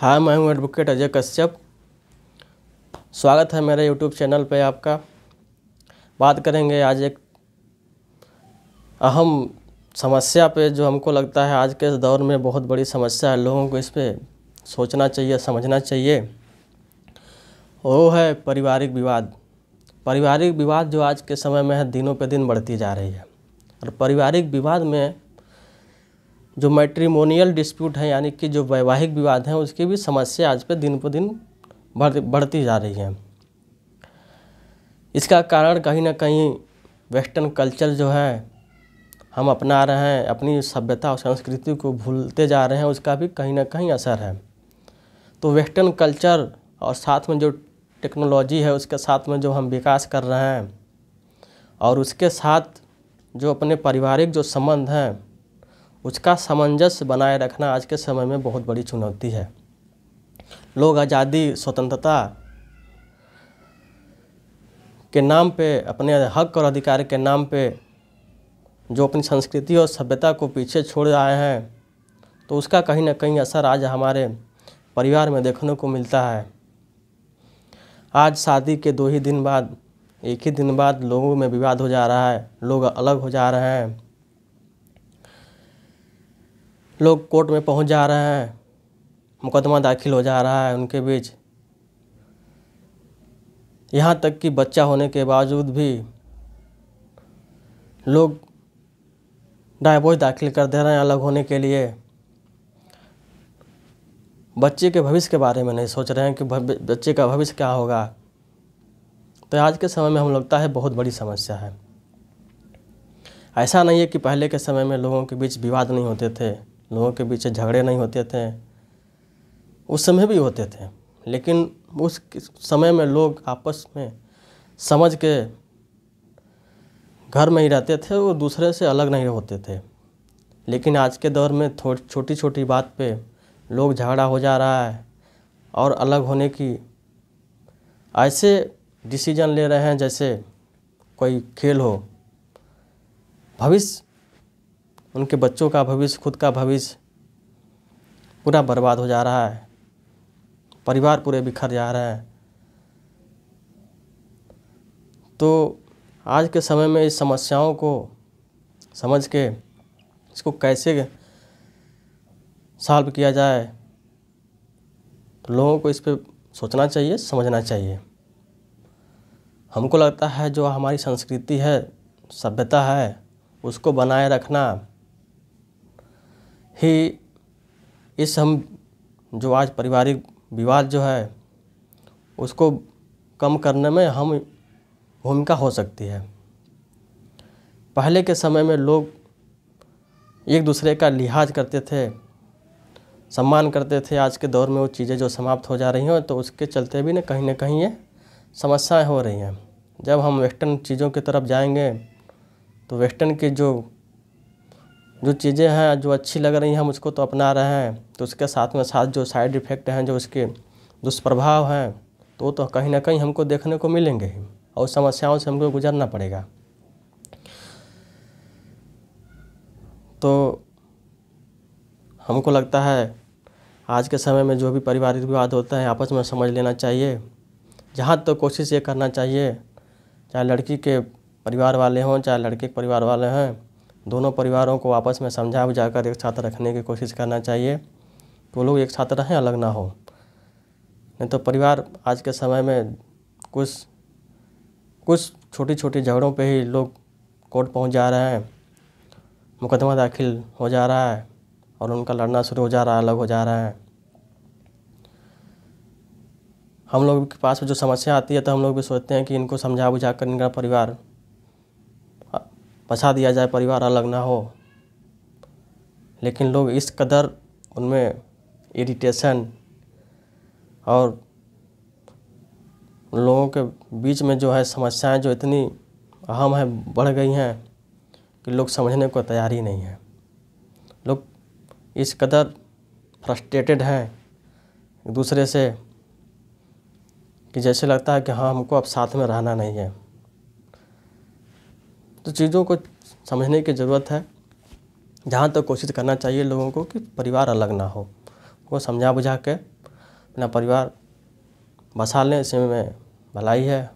हाय मैं हूं एडवोकेट अजय कश्यप स्वागत है मेरे यूट्यूब चैनल पे आपका बात करेंगे आज एक अहम समस्या पे जो हमको लगता है आज के दौर में बहुत बड़ी समस्या है लोगों को इस पर सोचना चाहिए समझना चाहिए वो है पारिवारिक विवाद पारिवारिक विवाद जो आज के समय में है दिनों पे दिन बढ़ती जा रही है और पारिवारिक विवाद में जो मैट्रीमोनियल डिस्प्यूट है यानी कि जो वैवाहिक विवाद हैं उसकी भी समस्या आज पे दिन पर दिन बढ़ बढ़ती जा रही है इसका कारण कहीं ना कहीं वेस्टर्न कल्चर जो है हम अपना रहे हैं अपनी सभ्यता और संस्कृति को भूलते जा रहे हैं उसका भी कहीं ना कहीं असर है तो वेस्टर्न कल्चर और साथ में जो टेक्नोलॉजी है उसके साथ में जो हम विकास कर रहे हैं और उसके साथ जो अपने पारिवारिक जो संबंध हैं उसका सामंजस्य बनाए रखना आज के समय में बहुत बड़ी चुनौती है लोग आज़ादी स्वतंत्रता के नाम पे अपने हक और अधिकार के नाम पे जो अपनी संस्कृति और सभ्यता को पीछे छोड़ आए हैं तो उसका कहीं ना कहीं असर आज हमारे परिवार में देखने को मिलता है आज शादी के दो ही दिन बाद एक ही दिन बाद लोगों में विवाद हो जा रहा है लोग अलग हो जा रहे हैं लोग कोर्ट में पहुंच जा रहे हैं मुकदमा दाखिल हो जा रहा है उनके बीच यहाँ तक कि बच्चा होने के बावजूद भी लोग डायवोर्स दाखिल कर दे रहे हैं अलग होने के लिए बच्चे के भविष्य के बारे में नहीं सोच रहे हैं कि बच्चे का भविष्य क्या होगा तो आज के समय में हम लगता है बहुत बड़ी समस्या है ऐसा नहीं है कि पहले के समय में लोगों के बीच विवाद नहीं होते थे लोगों के पीछे झगड़े नहीं होते थे उस समय भी होते थे लेकिन उस समय में लोग आपस में समझ के घर में ही रहते थे वो दूसरे से अलग नहीं होते थे लेकिन आज के दौर में थोड़ी छोटी छोटी बात पे लोग झगड़ा हो जा रहा है और अलग होने की ऐसे डिसीजन ले रहे हैं जैसे कोई खेल हो भविष्य उनके बच्चों का भविष्य खुद का भविष्य पूरा बर्बाद हो जा रहा है परिवार पूरे बिखर जा रहा है तो आज के समय में इस समस्याओं को समझ के इसको कैसे सॉल्व किया जाए तो लोगों को इस पर सोचना चाहिए समझना चाहिए हमको लगता है जो हमारी संस्कृति है सभ्यता है उसको बनाए रखना ही इस हम जो आज पारिवारिक विवाद जो है उसको कम करने में हम भूमिका हो सकती है पहले के समय में लोग एक दूसरे का लिहाज करते थे सम्मान करते थे आज के दौर में वो चीज़ें जो समाप्त हो जा रही हैं तो उसके चलते भी ना कहीं ना कहीं ये समस्याएं हो रही हैं जब हम वेस्टर्न चीज़ों की तरफ जाएंगे तो वेस्टर्न की जो जो चीज़ें हैं जो अच्छी लग रही हैं हम उसको तो अपना रहे हैं तो उसके साथ में साथ जो साइड इफ़ेक्ट हैं जो उसके दुष्प्रभाव हैं तो तो कहीं ना कहीं हमको देखने को मिलेंगे ही और समस्याओं से हमको गुजरना पड़ेगा तो हमको लगता है आज के समय में जो भी पारिवारिक विवाद होता है आपस में समझ लेना चाहिए जहाँ तक तो कोशिश ये करना चाहिए चाहे लड़की के परिवार वाले हों चाहे लड़के के परिवार वाले हैं दोनों परिवारों को आपस में समझा बुझा कर एक साथ रखने की कोशिश करना चाहिए वो लोग एक साथ रहें अलग ना हो नहीं तो परिवार आज के समय में कुछ कुछ छोटी छोटी झगड़ों पे ही लोग कोर्ट पहुंच जा रहे हैं मुकदमा दाखिल हो जा रहा है और उनका लड़ना शुरू हो जा रहा है अलग हो जा रहा है हम लोग के पास जो समस्या आती है तो हम लोग भी सोचते हैं कि इनको समझा बुझा कर इनका परिवार बसा दिया जाए परिवार अलग ना हो लेकिन लोग इस कदर उनमें इरिटेशन और लोगों के बीच में जो है समस्याएं जो इतनी अहम है बढ़ गई हैं कि लोग समझने को तैयार ही नहीं है लोग इस कदर फ्रस्ट्रेटेड हैं एक दूसरे से कि जैसे लगता है कि हाँ हमको अब साथ में रहना नहीं है तो चीज़ों को समझने की ज़रूरत है जहाँ तक तो कोशिश करना चाहिए लोगों को कि परिवार अलग ना हो वो समझा बुझा के अपना परिवार बसा लें इसमें भलाई है